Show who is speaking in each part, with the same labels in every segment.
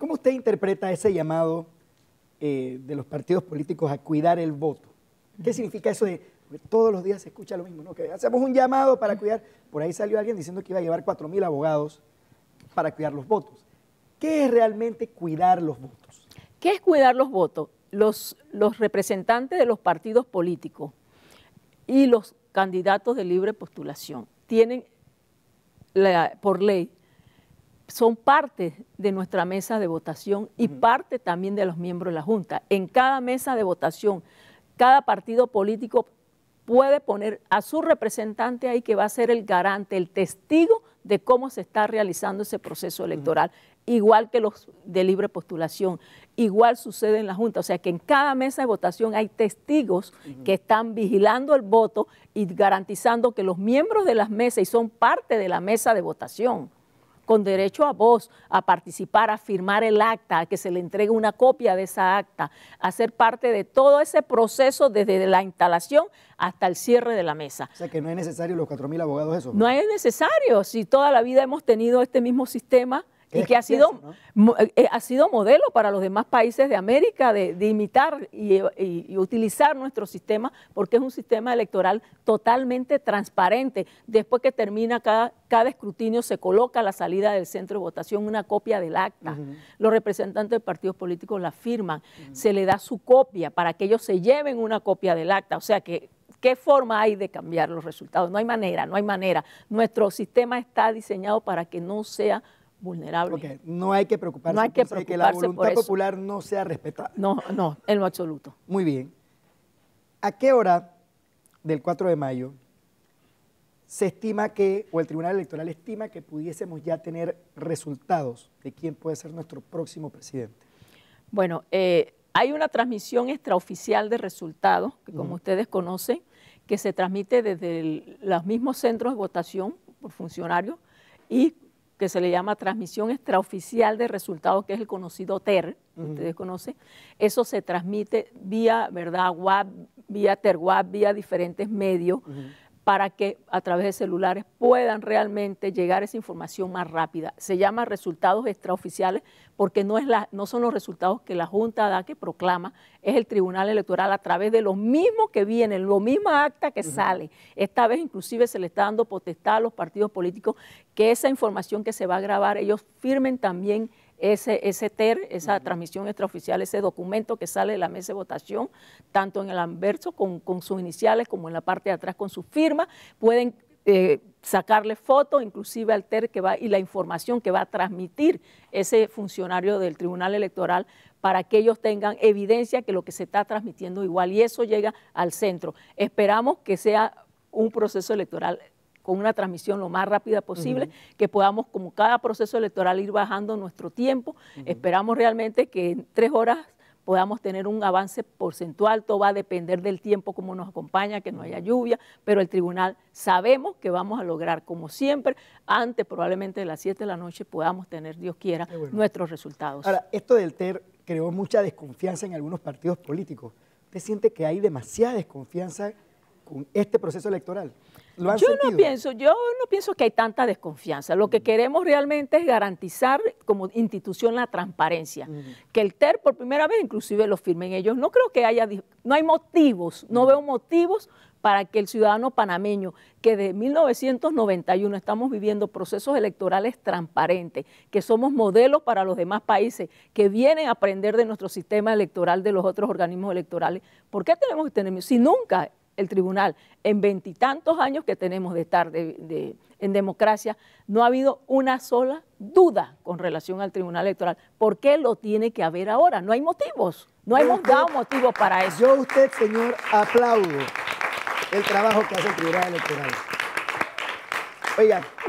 Speaker 1: ¿Cómo usted interpreta ese llamado eh, de los partidos políticos a cuidar el voto? ¿Qué significa eso de todos los días se escucha lo mismo? Que hacemos un llamado para cuidar. Por ahí salió alguien diciendo que iba a llevar 4.000 abogados para cuidar los votos. ¿Qué es realmente cuidar los votos?
Speaker 2: ¿Qué es cuidar los votos? Los, representantes de los partidos políticos y los candidatos de libre postulación tienen por ley son parte de nuestra mesa de votación y parte también de los miembros de la Junta. En cada mesa de votación, cada partido político puede poner a su representante ahí que va a ser el garante, el testigo de cómo se está realizando ese proceso electoral, igual que los de libre postulación, igual sucede en la Junta, o sea que en cada mesa de votación hay testigos que están vigilando el voto y garantizando que los miembros de las mesas y son parte de la mesa de votación con derecho a voz, a participar, a firmar el acta, a que se le entregue una copia de esa acta, a ser parte de todo ese proceso desde la instalación hasta el cierre de la mesa. O sea
Speaker 1: que no es necesario los 4.000 abogados eso. No
Speaker 2: es necesario, si toda la vida hemos tenido este mismo sistema y que ha sido, eh, eh, ha sido modelo para los demás países de América de, imitar y, utilizar nuestro sistema, porque es un sistema electoral totalmente transparente. Después que termina cada, escrutinio, se coloca a la salida del centro de votación una copia del acta. Los representantes de partidos políticos la firman, se le da su copia para que ellos se lleven una copia del acta. O sea que ¿Qué forma hay de cambiar los resultados? No hay manera, no hay manera. Nuestro sistema está diseñado para que no sea vulnerable.
Speaker 1: No hay que preocuparse. que la voluntad popular no sea respetada. No, no, en lo absoluto. Muy bien. ¿A qué hora del 4 de mayo se estima que, o el Tribunal Electoral estima que pudiésemos ya tener resultados de quién puede ser nuestro próximo presidente?
Speaker 2: Bueno, eh, hay una transmisión extraoficial de resultados, que como ustedes conocen, que se transmite desde los mismos centros de votación por funcionarios y que se le llama transmisión extraoficial de resultados, que es el conocido TER, ustedes conocen, eso se transmite vía, ¿verdad?, WAP, vía TERWAP, vía diferentes medios, para que a través de celulares puedan realmente llegar esa información más rápida. Se llama resultados extraoficiales porque no, es la, no son los resultados que la Junta da, que proclama, es el Tribunal Electoral a través de los mismos que vienen, los mismos acta que salen. sale. Esta vez inclusive se le está dando potestad a los partidos políticos que esa información que se va a grabar, ellos firmen también ese, TER, esa transmisión extraoficial, ese documento que sale de la mesa de votación, tanto en el anverso con, sus iniciales como en la parte de atrás con su firma, pueden eh, sacarle fotos inclusive al TER que va y la información que va a transmitir ese funcionario del Tribunal Electoral para que ellos tengan evidencia que lo que se está transmitiendo igual y eso llega al centro. Esperamos que sea un proceso electoral con una transmisión lo más rápida posible, que podamos, como cada proceso electoral, ir bajando nuestro tiempo. Esperamos realmente que en tres horas podamos tener un avance porcentual, todo va a depender del tiempo, como nos acompaña, que no haya lluvia, pero el tribunal sabemos que vamos a lograr, como siempre, antes probablemente de las siete de la noche podamos tener, Dios quiera, nuestros resultados.
Speaker 1: Ahora, esto del TER creó mucha desconfianza en algunos partidos políticos. ¿Usted siente que hay demasiada desconfianza este proceso electoral? yo no pienso,
Speaker 2: yo no pienso que hay tanta desconfianza. Lo que mm. queremos realmente es garantizar como institución la transparencia, mm. que el TER por primera vez inclusive lo firmen ellos. No creo que haya, no hay motivos, no mm. veo motivos para que el ciudadano panameño, que desde 1991 estamos viviendo procesos electorales transparentes, que somos modelos para los demás países, que vienen a aprender de nuestro sistema electoral, de los otros organismos electorales, ¿por qué tenemos que tener Si nunca el tribunal, en veintitantos años que tenemos de estar de, en democracia, no ha habido una sola duda con relación al tribunal electoral. ¿Por qué lo tiene que haber ahora? No hay motivos, no hemos dado motivos para eso. Yo usted, señor,
Speaker 1: aplaudo el trabajo que hace el tribunal electoral.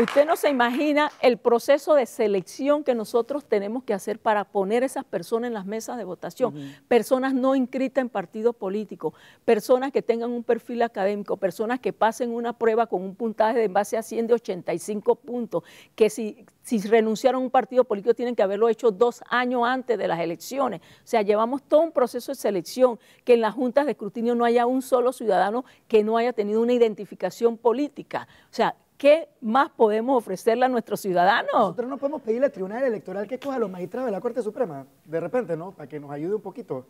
Speaker 2: Usted no se imagina el proceso de selección que nosotros tenemos que hacer para poner esas personas en las mesas de votación. Personas no inscritas en partidos políticos, personas que tengan un perfil académico, personas que pasen una prueba con un puntaje de base a 100 de 85 puntos, que si, si renunciaron a un partido político tienen que haberlo hecho dos años antes de las elecciones. O sea, llevamos todo un proceso de selección, que en las juntas de escrutinio no haya un solo ciudadano que no haya tenido una identificación política. O sea, ¿qué
Speaker 1: más podemos ofrecerle a nuestros ciudadanos? Nosotros no podemos pedirle al Tribunal Electoral que coja a los magistrados de la Corte Suprema, de repente, ¿no? Para que nos ayude un poquito.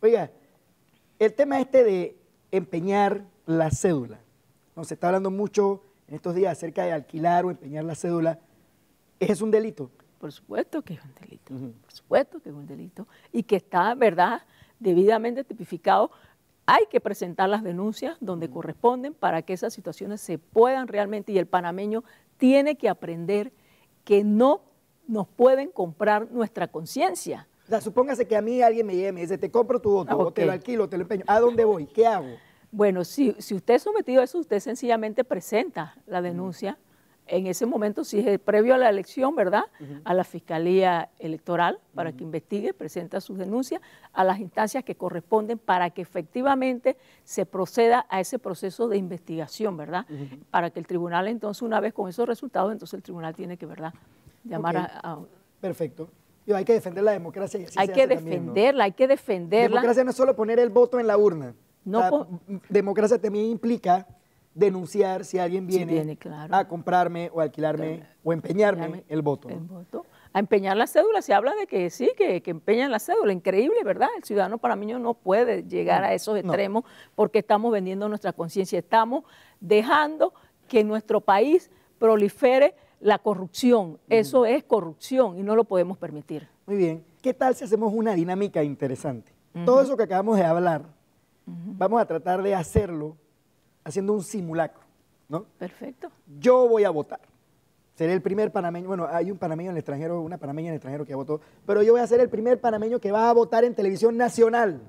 Speaker 1: Oiga, el tema este de empeñar la cédula. nos está hablando mucho en estos días acerca de alquilar o empeñar la cédula. ¿Es un delito? Por supuesto que es un delito, por supuesto que es un delito. Y que está,
Speaker 2: ¿verdad?, debidamente tipificado hay que presentar las denuncias donde corresponden para que esas situaciones se puedan realmente y el panameño tiene que aprender que no nos pueden comprar nuestra
Speaker 1: conciencia. O sea, supóngase que a mí alguien me llame y dice, te compro tu voto, ah, te lo alquilo, te lo empeño. ¿A dónde voy? ¿Qué hago? Bueno, si, usted es sometido a eso, usted
Speaker 2: sencillamente presenta
Speaker 1: la denuncia
Speaker 2: en ese momento, si es previo a la elección, ¿verdad? A la Fiscalía Electoral para que investigue, presenta sus denuncias, a las instancias que corresponden para que efectivamente se proceda a ese proceso de investigación, ¿verdad? Para que el tribunal entonces, una vez con esos resultados, entonces el tribunal tiene que, ¿verdad? Llamar a,
Speaker 1: Perfecto hay que
Speaker 2: defender la democracia. hay, que defenderla, hay que defenderla, hay Democracia no
Speaker 1: es solo poner el voto en la urna. No democracia también implica denunciar si alguien viene, a comprarme o alquilarme o empeñarme, el voto.
Speaker 2: A empeñar la cédula, se habla de que sí, que, empeñan la cédula, increíble, ¿verdad? El ciudadano para mí no puede llegar a esos extremos porque estamos vendiendo nuestra conciencia, estamos dejando que nuestro país
Speaker 1: prolifere la corrupción, mm. eso es
Speaker 2: corrupción y no lo podemos permitir.
Speaker 1: Muy bien, ¿qué tal si hacemos una dinámica interesante? Todo eso que acabamos de hablar, vamos a tratar de hacerlo haciendo un simulacro, ¿no? Perfecto. Yo voy a votar. Seré el primer panameño, bueno, hay un panameño en el extranjero, una panameña en el extranjero que votó, pero yo voy a ser el primer panameño que va a votar en televisión nacional.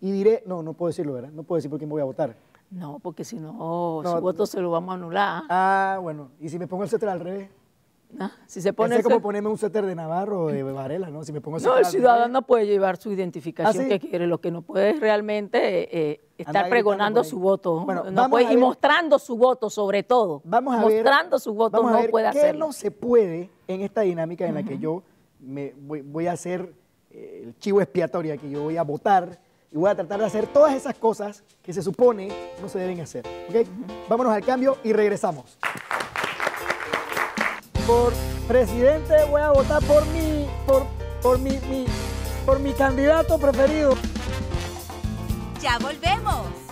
Speaker 1: Y diré, no, no puedo decirlo, ¿verdad? No puedo decir por quién voy a votar. No, porque si no, su voto se lo vamos a anular. Ah, bueno, y si me pongo el cetro al revés. ¿no? Ah, si se pone. Es como ponerme un suéter de Navarro o de Varela, ¿no? Si me pongo No, el ciudadano
Speaker 2: puede llevar su identificación ah, que
Speaker 1: quiere. Lo que no
Speaker 2: puede realmente eh, eh, estar pregonando su voto. no puede, y mostrando su voto, sobre todo. Vamos a ver. Mostrando su voto vamos no a ver puede no
Speaker 1: se puede en esta dinámica en la que yo me voy, a hacer eh, el chivo expiatorio que Yo voy a votar y voy a tratar de hacer todas esas cosas que se supone no se deben hacer. ¿Ok? Vámonos al cambio y regresamos por presidente, voy a votar por mi, por, por mi, mi, por mi candidato preferido. Ya volvemos.